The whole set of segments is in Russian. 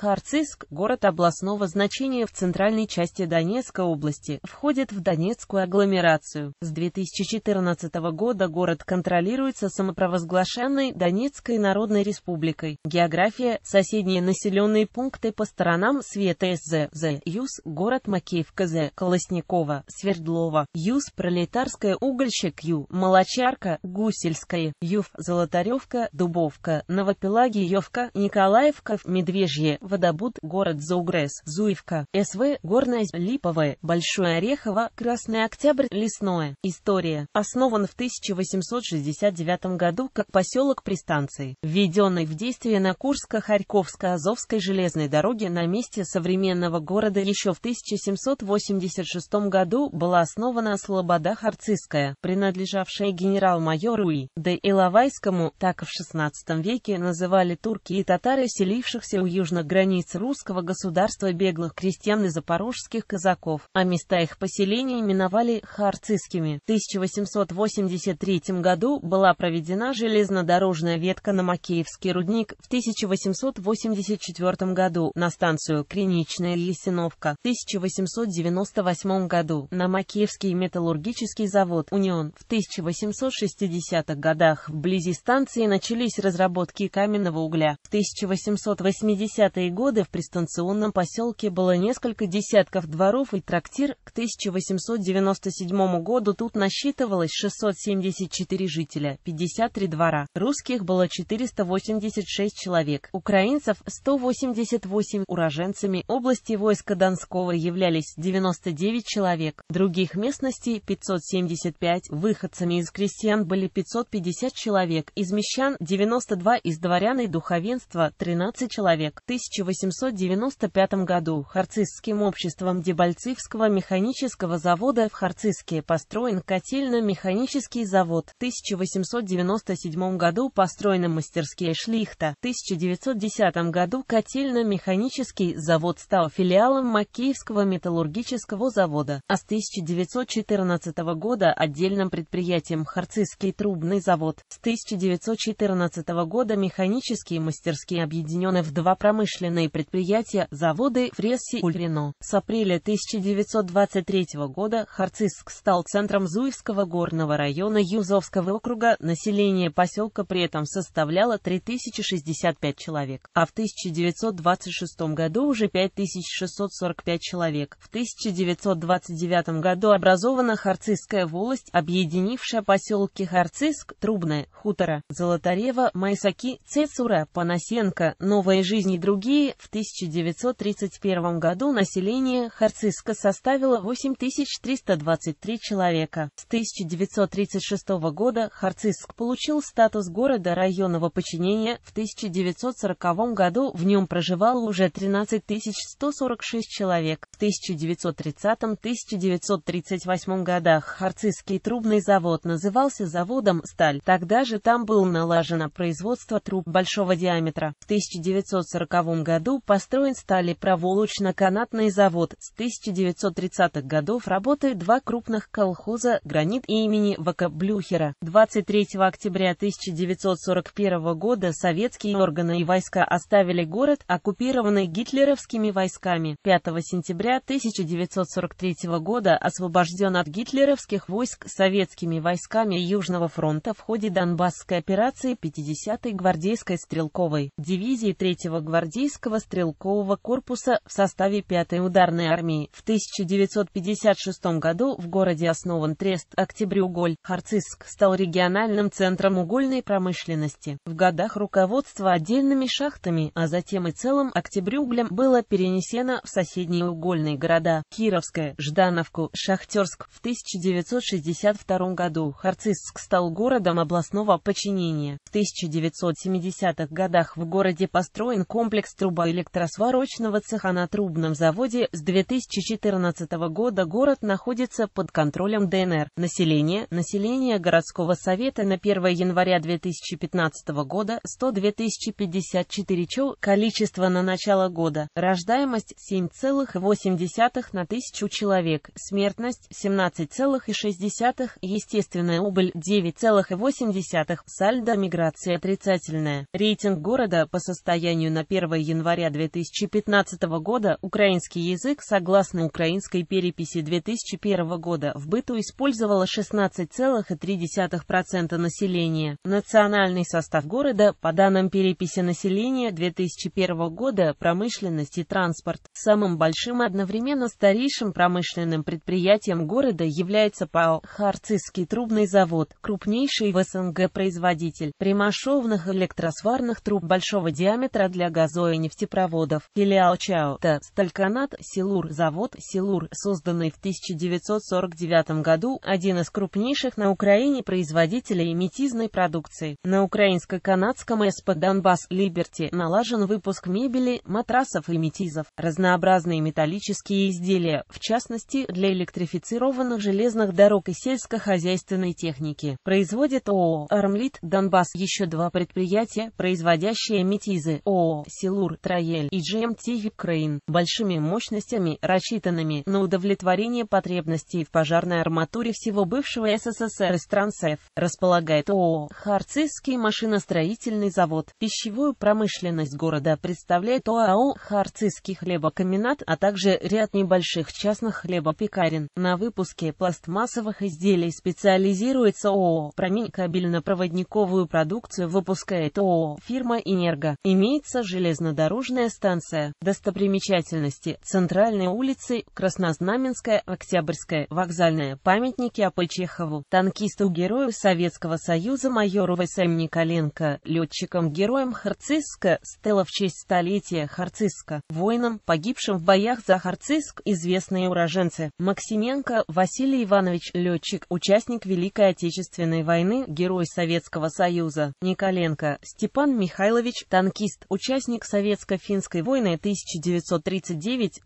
Харциск, город областного значения в центральной части Донецкой области, входит в Донецкую агломерацию. С 2014 года город контролируется самопровозглашенной Донецкой Народной Республикой. География, соседние населенные пункты по сторонам света СЗ, З, Юс, город Макеевка З, Колосникова, Свердлова, Юс, Пролетарская угольщик Ю, Молочарка, Гусельская, Юв, Золотаревка, Дубовка, Новопелагиевка, Николаевка, Медвежье, Водобуд, город Заугрес, Зуевка, СВ, Горная, Липовая, Большое Орехово, Красный Октябрь, Лесное. История. Основан в 1869 году как поселок при станции, введенный в действие на Курско-Харьковско-Азовской железной дороге на месте современного города еще в 1786 году была основана Слобода Харцизская, принадлежавшая генерал-майору И. Д. Иловайскому, так в XVI веке называли турки и татары, селившихся у южных границ границ русского государства беглых крестьян и запорожских казаков, а места их поселения именовали харцизскими. В 1883 году была проведена железнодорожная ветка на Макеевский рудник, в 1884 году на станцию Криничная Лисиновка, в 1898 году на Макеевский металлургический завод «Унион». В 1860-х годах вблизи станции начались разработки каменного угля. В 1880-е 1930 годы в пристанционном поселке было несколько десятков дворов и трактир, к 1897 году тут насчитывалось 674 жителя, 53 двора. Русских было 486 человек, украинцев 188 уроженцами области войска Донского являлись 99 человек, других местностей 575, выходцами из крестьян были 550 человек, из мещан 92, из дворян и духовенства 13 человек. 1000 1895 году Харцизским обществом Дебальцевского механического завода в Харцизске построен котельно-механический завод, в 1897 году построены мастерские Шлихта, в 1910 году котельно-механический завод стал филиалом Макеевского металлургического завода, а с 1914 года отдельным предприятием Харцизский трубный завод, с 1914 года механические мастерские объединены в два промышленных промышленные предприятия, заводы и Ульрино. С апреля 1923 года Харциск стал центром Зуевского горного района Юзовского округа, население поселка при этом составляло 3065 человек, а в 1926 году уже 5645 человек. В 1929 году образована Харцисская волость, объединившая поселки Харциск, Трубное, Хутора, Золотарева, Майсаки, Цецура, Панасенко, Новая жизнь и другие России в 1931 году население Харциска составило 8323 человека. С 1936 года Харциск получил статус города районного подчинения. В 1940 году в нем проживало уже 13146 человек. В 1930-1938 годах Харцисский трубный завод назывался заводом «Сталь». Тогда же там было налажено производство труб большого диаметра. В 1940 1940 году году построен стали проволочно канатный завод. С 1930-х годов работают два крупных колхоза «Гранит» и имени В.К. Блюхера. 23 октября 1941 года советские органы и войска оставили город, оккупированный гитлеровскими войсками. 5 сентября 1943 года освобожден от гитлеровских войск советскими войсками Южного фронта в ходе Донбасской операции 50-й гвардейской стрелковой дивизии 3-го гвардейского гвардейского стрелкового корпуса в составе 5-й ударной армии. В 1956 году в городе основан трест Октябрюголь. Харциск стал региональным центром угольной промышленности. В годах руководство отдельными шахтами, а затем и целым Октябрюглем было перенесено в соседние угольные города Кировское, Ждановку, Шахтерск. В 1962 году Харциск стал городом областного подчинения. В 1970-х годах в городе построен комплекс труба электросварочного цеха на трубном заводе. С 2014 года город находится под контролем ДНР. Население. Население городского совета на 1 января 2015 года 102 054 чел. Количество на начало года. Рождаемость 7,8 на тысячу человек. Смертность 17,6. Естественная убыль 9,8. Сальдо миграции отрицательная. Рейтинг города по состоянию на 1 января 2015 года украинский язык, согласно украинской переписи 2001 года, в быту использовало 16,3% населения. Национальный состав города, по данным переписи населения 2001 года, промышленность и транспорт. Самым большим одновременно старейшим промышленным предприятием города является ПАО «Харцизский трубный завод», крупнейший в СНГ производитель примашовных электросварных труб большого диаметра для газоин нефтепроводов, филиал ЧАУТа, та Стальканат, Силур, завод Силур, созданный в 1949 году, один из крупнейших на Украине производителей метизной продукции. На украинско-канадском СП Донбасс Либерти налажен выпуск мебели, матрасов и метизов, разнообразные металлические изделия, в частности, для электрифицированных железных дорог и сельскохозяйственной техники. Производит ООО «Армлит» Донбасс еще два предприятия, производящие метизы ООО «Силур» Тур, Троель и GMT Ukraine, эм большими мощностями, рассчитанными на удовлетворение потребностей в пожарной арматуре всего бывшего СССР и стран СЭФ, располагает ООО «Харцизский машиностроительный завод». Пищевую промышленность города представляет ОАО «Харцизский хлебокомбинат», а также ряд небольших частных хлебопекарен. На выпуске пластмассовых изделий специализируется ООО «Промень» кабельно-проводниковую продукцию выпускает ООО «Фирма Энерго». Имеется железно железнодорожная станция, достопримечательности, центральные улицы, Краснознаменская, Октябрьская, вокзальная, памятники А.П. танкисту-герою Советского Союза майору С.М. Николенко, летчикам-героям Харциска, Стелла в честь столетия Харциска, воинам, погибшим в боях за Харциск, известные уроженцы, Максименко Василий Иванович, летчик, участник Великой Отечественной войны, герой Советского Союза, Николенко Степан Михайлович, танкист, участник Советского советско-финской войны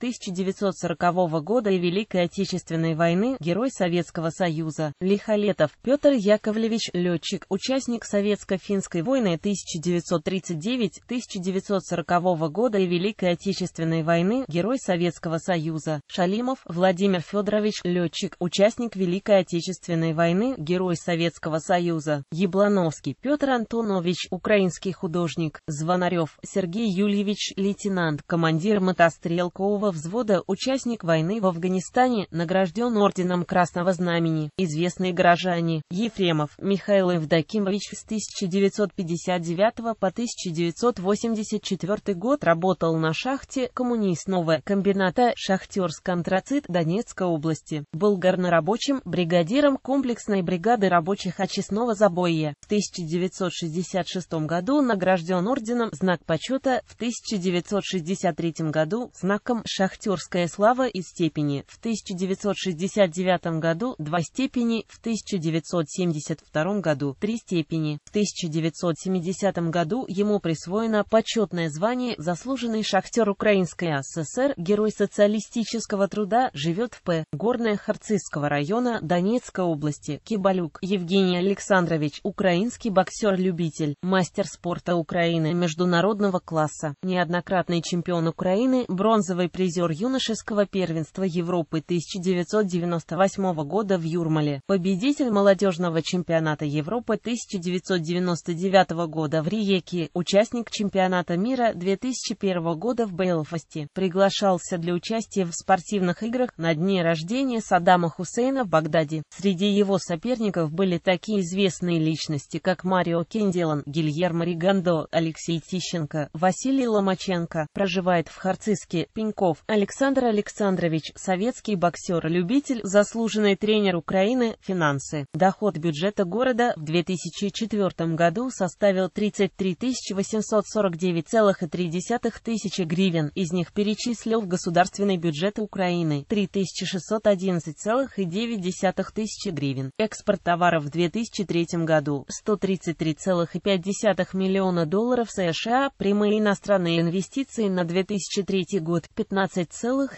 1939-1940 года и Великой Отечественной войны, герой Советского Союза, Лихолетов Петр Яковлевич, летчик, участник советско-финской войны 1939-1940 года и Великой Отечественной войны, герой Советского Союза, Шалимов Владимир Федорович, летчик, участник Великой Отечественной войны, герой Советского Союза, Еблановский Петр Антонович, украинский художник, Звонарев Сергей Юрьевич, Юльевич, лейтенант, командир мотострелкового взвода, участник войны в Афганистане, награжден орденом Красного Знамени, известные горожане, Ефремов, Михаил Евдокимович с 1959 по 1984 год работал на шахте коммунистного комбината «Шахтерск-Антрацит» Донецкой области, был горнорабочим, бригадиром комплексной бригады рабочих очистного забоя, в 1966 году награжден орденом «Знак почета» в 1963 году знаком «Шахтерская слава» и степени, в 1969 году два степени, в 1972 году три степени. В 1970 году ему присвоено почетное звание «Заслуженный шахтер Украинской ССР», «Герой социалистического труда», живет в П. Горная Харцизского района Донецкой области, Кибалюк Евгений Александрович, украинский боксер-любитель, мастер спорта Украины международного класса класса, неоднократный чемпион Украины, бронзовый призер юношеского первенства Европы 1998 года в Юрмале, победитель молодежного чемпионата Европы 1999 года в Риеке, участник чемпионата мира 2001 года в Белфасте. приглашался для участия в спортивных играх на дне рождения Саддама Хусейна в Багдаде. Среди его соперников были такие известные личности, как Марио Кенделан, Гильермо Ригандо, Алексей Тищенко, Василий Василий Ломаченко, проживает в Харциске, Пеньков. Александр Александрович, советский боксер-любитель, заслуженный тренер Украины, финансы. Доход бюджета города в 2004 году составил 33 849,3 тысячи гривен, из них перечислил в государственный бюджет Украины 3611,9 тысячи гривен. Экспорт товаров в 2003 году 133,5 миллиона долларов США, прямые иностранные иностранные инвестиции на 2003 год – 15,2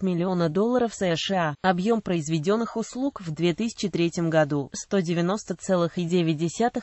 миллиона долларов США, объем произведенных услуг в 2003 году – 190,9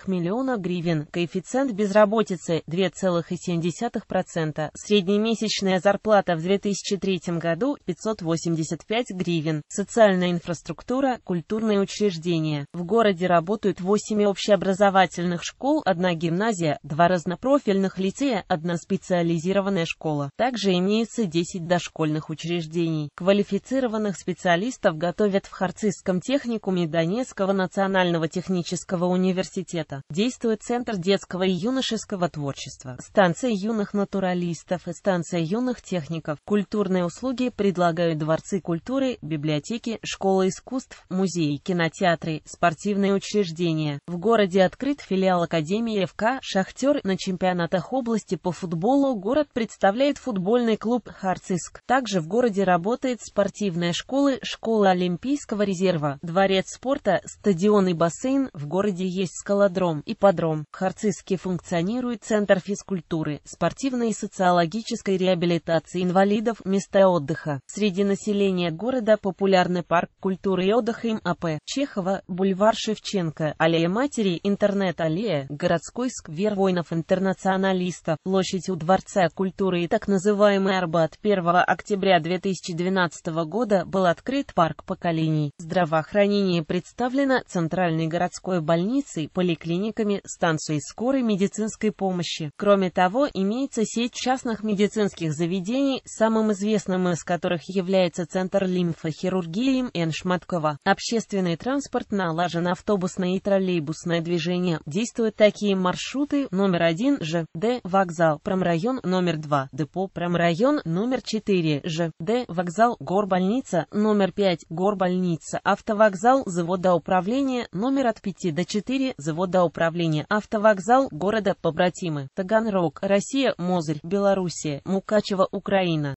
миллиона гривен, коэффициент безработицы – 2,7%, среднемесячная зарплата в 2003 году – 585 гривен, социальная инфраструктура, культурные учреждения. В городе работают 8 общеобразовательных школ, одна гимназия, два разнопрофильных лицея, одна специализированная школа. Также имеются 10 дошкольных учреждений. Квалифицированных специалистов готовят в Харцистском техникуме Донецкого национального технического университета. Действует Центр детского и юношеского творчества, станция юных натуралистов и станция юных техников. Культурные услуги предлагают дворцы культуры, библиотеки, школы искусств, музеи, кинотеатры, спортивные учреждения. В городе открыт филиал Академии ФК «Шахтер» на чемпионатах области по футболу футболу город представляет футбольный клуб «Харциск». Также в городе работает спортивная школа, школа Олимпийского резерва, дворец спорта, стадион и бассейн, в городе есть скалодром и подром. В Харциске функционирует Центр физкультуры, спортивной и социологической реабилитации инвалидов, места отдыха. Среди населения города популярны парк культуры и отдыха им АП, Чехова, бульвар Шевченко, аллея матери, интернет-аллея, городской сквер воинов-интернационалистов, площадь площадь у Дворца культуры и так называемый Арбат 1 октября 2012 года был открыт парк поколений. Здравоохранение представлено Центральной городской больницей, поликлиниками, станцией скорой медицинской помощи. Кроме того, имеется сеть частных медицинских заведений, самым известным из которых является Центр лимфохирургии им. Н. Шматкова. Общественный транспорт налажен автобусное и троллейбусное движение. Действуют такие маршруты номер один же Д. Вокзал промрайон номер 2, депо, промрайон номер 4, ЖД, вокзал, горбольница, номер 5, горбольница, автовокзал, завода управления, номер от 5 до 4, завода управления, автовокзал, города Побратимы, Таганрог, Россия, Мозырь, Белоруссия, Мукачево, Украина.